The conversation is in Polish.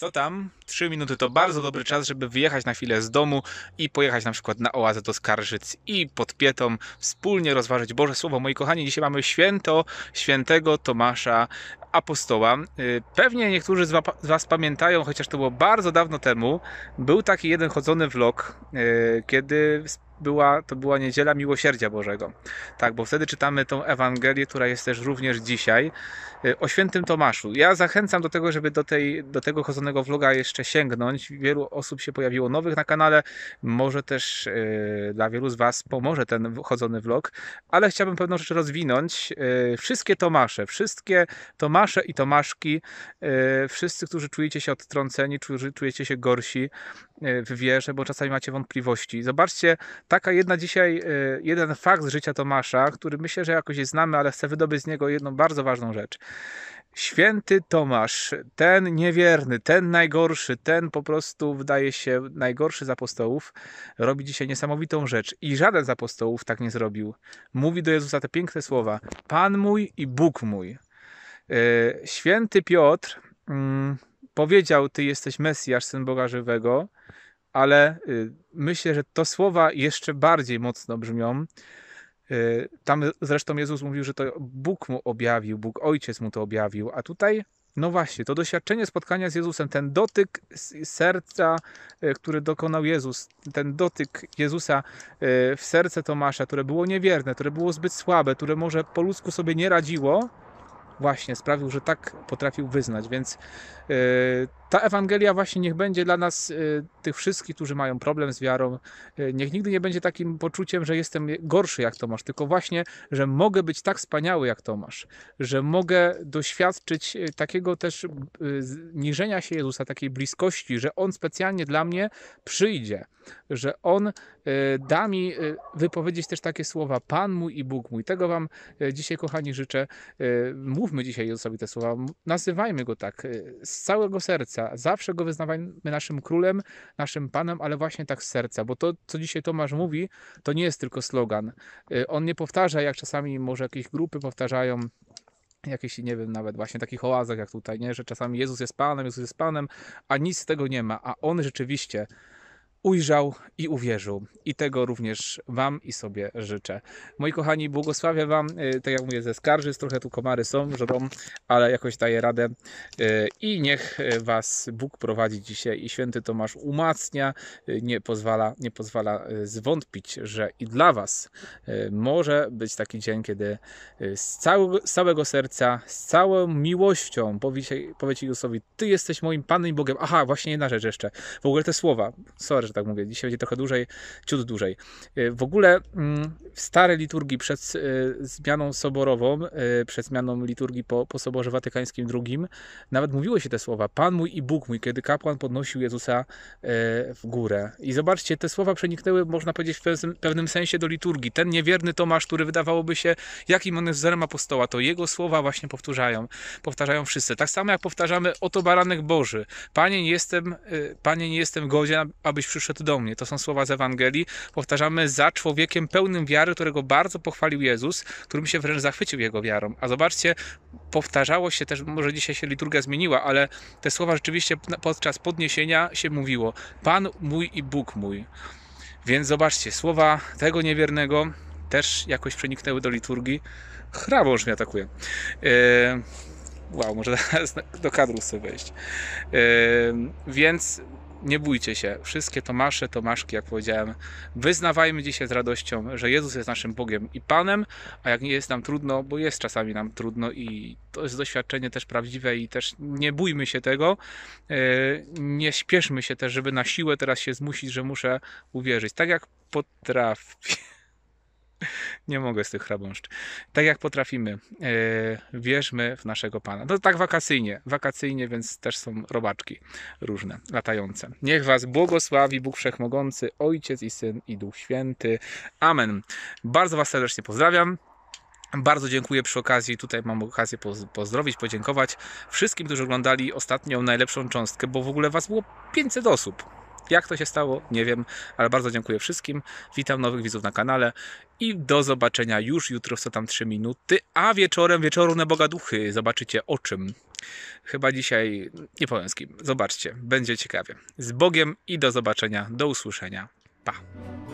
Co tam? Trzy minuty to bardzo dobry czas, żeby wyjechać na chwilę z domu i pojechać na przykład na oazę do Skarżyc i pod Pietą wspólnie rozważyć Boże Słowo. Moi kochani, dzisiaj mamy święto świętego Tomasza apostoła. Y, pewnie niektórzy z Was pamiętają, chociaż to było bardzo dawno temu, był taki jeden chodzony vlog, y, kiedy była, to była niedziela miłosierdzia Bożego. Tak, bo wtedy czytamy tą Ewangelię, która jest też również dzisiaj, y, o świętym Tomaszu. Ja zachęcam do tego, żeby do, tej, do tego chodzonego vloga jeszcze sięgnąć. Wielu osób się pojawiło nowych na kanale, może też yy, dla wielu z Was pomoże ten chodzony vlog, ale chciałbym pewną rzecz rozwinąć. Yy, wszystkie Tomasze, wszystkie Tomasze i Tomaszki, yy, wszyscy, którzy czujecie się odtrąceni, którzy czujecie się gorsi, E, w wierze, bo czasami macie wątpliwości. Zobaczcie, taka jedna dzisiaj, e, jeden fakt z życia Tomasza, który myślę, że jakoś znamy, ale chcę wydobyć z niego jedną bardzo ważną rzecz. Święty Tomasz, ten niewierny, ten najgorszy, ten po prostu wydaje się najgorszy z apostołów, robi dzisiaj niesamowitą rzecz i żaden z apostołów tak nie zrobił. Mówi do Jezusa te piękne słowa: Pan mój i Bóg mój. E, święty Piotr mm, powiedział: Ty jesteś Mesjasz, syn Boga żywego ale y, myślę, że to słowa jeszcze bardziej mocno brzmią. Y, tam zresztą Jezus mówił, że to Bóg mu objawił, Bóg Ojciec mu to objawił, a tutaj, no właśnie, to doświadczenie spotkania z Jezusem, ten dotyk serca, y, który dokonał Jezus, ten dotyk Jezusa w serce Tomasza, które było niewierne, które było zbyt słabe, które może po ludzku sobie nie radziło, właśnie sprawił, że tak potrafił wyznać. Więc y, ta Ewangelia właśnie niech będzie dla nas, y, tych wszystkich, którzy mają problem z wiarą, y, niech nigdy nie będzie takim poczuciem, że jestem gorszy jak Tomasz, tylko właśnie, że mogę być tak wspaniały jak Tomasz, że mogę doświadczyć takiego też niżenia się Jezusa, takiej bliskości, że On specjalnie dla mnie przyjdzie że on e, da mi e, wypowiedzieć też takie słowa Pan mój i Bóg mój. Tego Wam e, dzisiaj, kochani, życzę. Mówmy dzisiaj Jezusowi sobie te słowa, nazywajmy Go tak z całego serca. Zawsze Go wyznawajmy naszym Królem, naszym Panem, ale właśnie tak z serca, bo to, co dzisiaj Tomasz mówi, to nie jest tylko slogan. On nie powtarza, jak czasami może jakieś grupy powtarzają, jakichś, nie wiem, nawet właśnie takich oazach jak tutaj, nie? że czasami Jezus jest Panem, Jezus jest Panem, a nic z tego nie ma, a On rzeczywiście ujrzał i uwierzył. I tego również Wam i sobie życzę. Moi kochani, błogosławię Wam, y, tak jak mówię, ze skarży, trochę tu komary są, żrą, ale jakoś daję radę. Y, I niech y, Was Bóg prowadzi dzisiaj i święty Tomasz umacnia, nie pozwala, nie pozwala zwątpić, że i dla Was może być taki dzień, kiedy z całego, z całego serca, z całą miłością powiecie, powiecie Jezusowi, Ty jesteś moim Panem i Bogiem. Aha, właśnie jedna rzecz jeszcze. W ogóle te słowa, sorry, że tak mówię. Dzisiaj będzie trochę dłużej, ciut dłużej. Y, w ogóle w mm, starej liturgii przed y, zmianą soborową, y, przed zmianą liturgii po, po Soborze Watykańskim II, nawet mówiły się te słowa Pan mój i Bóg mój, kiedy kapłan podnosił Jezusa w górę. I zobaczcie, te słowa przeniknęły, można powiedzieć, w pewnym sensie do liturgii. Ten niewierny Tomasz, który wydawałoby się, jakim on jest wzorem apostoła, to jego słowa właśnie powtarzają. Powtarzają wszyscy. Tak samo jak powtarzamy, oto baranek Boży. Panie, nie jestem, panie, nie jestem godzien, abyś przyszedł przyszedł do mnie. To są słowa z Ewangelii. Powtarzamy za człowiekiem pełnym wiary, którego bardzo pochwalił Jezus, którym się wręcz zachwycił jego wiarą. A zobaczcie, powtarzało się też, może dzisiaj się liturgia zmieniła, ale te słowa rzeczywiście podczas podniesienia się mówiło. Pan mój i Bóg mój. Więc zobaczcie, słowa tego niewiernego też jakoś przeniknęły do liturgii. Chrabąż mnie atakuje. E, wow, może do kadru sobie wejść. E, więc nie bójcie się. Wszystkie Tomasze, Tomaszki, jak powiedziałem, wyznawajmy dzisiaj z radością, że Jezus jest naszym Bogiem i Panem, a jak nie jest nam trudno, bo jest czasami nam trudno i to jest doświadczenie też prawdziwe i też nie bójmy się tego. E, nie śpieszmy się też, żeby na siłę teraz się zmusić, że muszę uwierzyć. Tak jak potrafię nie mogę z tych chrabąszcz. Tak jak potrafimy, e, wierzmy w naszego Pana. No tak wakacyjnie, wakacyjnie, więc też są robaczki różne, latające. Niech Was błogosławi Bóg Wszechmogący, Ojciec i Syn i Duch Święty. Amen. Bardzo Was serdecznie pozdrawiam. Bardzo dziękuję przy okazji, tutaj mam okazję pozdrowić, podziękować wszystkim, którzy oglądali ostatnią najlepszą cząstkę, bo w ogóle Was było 500 osób. Jak to się stało? Nie wiem, ale bardzo dziękuję wszystkim. Witam nowych widzów na kanale i do zobaczenia już jutro w co tam 3 minuty, a wieczorem, wieczoru na Duchy zobaczycie o czym. Chyba dzisiaj, nie powiem z kim, zobaczcie, będzie ciekawie. Z Bogiem i do zobaczenia, do usłyszenia. Pa!